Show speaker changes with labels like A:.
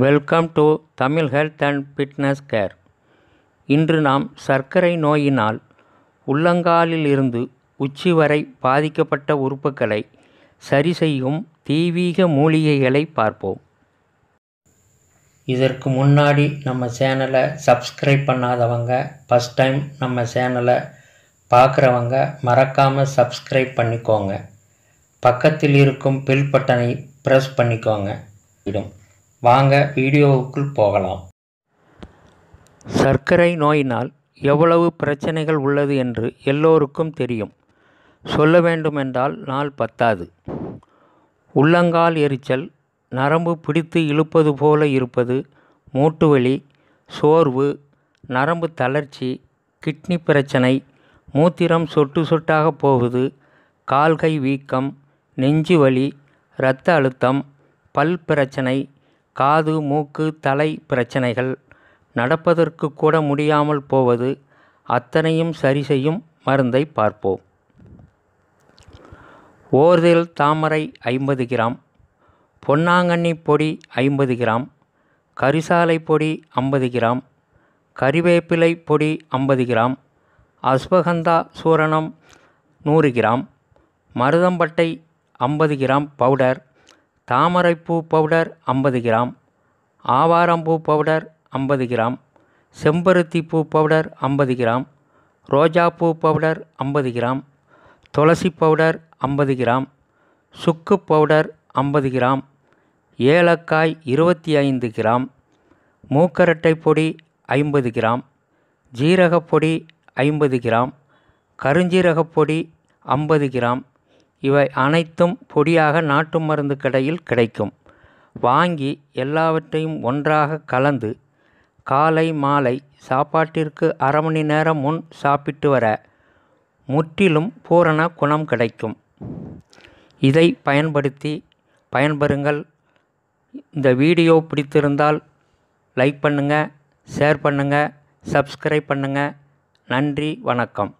A: welcome to Tamil health and fitness care இன்று நாம் சர்க்கரை நோயினால் உள்ளங்காலில் இருந்து உச்சி வரை பாதிக்கப்பட்ட உறுப்புகளை சரி செய்யும் தீவீக மூலிகைகளை பார்ப்போம் இதற்கு முன்னாடி நம்ம சேனலை சப்ஸ்கிரைப் பண்ணாதவங்க ஃபஸ்ட் டைம் நம்ம சேனலை பார்க்குறவங்க மறக்காமல் சப்ஸ்கிரைப் பண்ணிக்கோங்க பக்கத்தில் இருக்கும் பில் பட்டனை ப்ரெஸ் பண்ணிக்கோங்க இடும் வாங்க வீடியோவுக்குள் போகலாம் சர்க்கரை நோயினால் எவ்வளவு பிரச்சனைகள் உள்ளது என்று எல்லோருக்கும் தெரியும் சொல்ல வேண்டுமென்றால் நாள் பத்தாது உள்ளங்கால் எரிச்சல் நரம்பு பிடித்து இழுப்பது போல இருப்பது மூட்டுவலி சோர்வு நரம்பு தளர்ச்சி கிட்னி பிரச்சனை மூத்திரம் சொட்டு சொட்டாக போகுது கால்கை வீக்கம் நெஞ்சு வலி இரத்த அழுத்தம் பல் பிரச்சனை காது மூக்கு தலை பிரச்சனைகள் நடப்பதற்கு கூட முடியாமல் போவது அத்தனையும் சரி செய்யும் மருந்தை பார்ப்போம் ஓர்தில் தாமரை ஐம்பது கிராம் பொன்னாங்கண்ணி பொடி ஐம்பது கிராம் கரிசாலை பொடி ஐம்பது கிராம் கறிவேப்பிலை பொடி ஐம்பது கிராம் அஸ்வகந்தா சூரணம் நூறு கிராம் மருதம்பட்டை ஐம்பது கிராம் பவுடர் தாமரைப்பூ பவுடர் ஐம்பது கிராம் ஆவாரம்பூ பவுடர் ஐம்பது கிராம் செம்பருத்தி பூ பவுடர் ஐம்பது கிராம் ரோஜாப்பூ பவுடர் ஐம்பது கிராம் துளசி பவுடர் ஐம்பது கிராம் சுக்கு பவுடர் ஐம்பது கிராம் ஏலக்காய் இருபத்தி ஐந்து கிராம் மூக்கரட்டை பொடி ஐம்பது கிராம் ஜீரகப்பொடி ஐம்பது கிராம் கருஞ்சீரகப்பொடி ஐம்பது கிராம் இவை அனைத்தும் பொடியாக நாட்டு மருந்து கடையில் கிடைக்கும் வாங்கி எல்லாவற்றையும் ஒன்றாக கலந்து காலை மாலை சாப்பாட்டிற்கு அரை மணி நேரம் முன் சாப்பிட்டு வர முற்றிலும் பூரண குணம் கிடைக்கும் இதை பயன்படுத்தி பயன்பெறுங்கள் இந்த வீடியோ பிடித்திருந்தால் லைக் பண்ணுங்கள் ஷேர் பண்ணுங்கள் சப்ஸ்கிரைப் பண்ணுங்கள் நன்றி வணக்கம்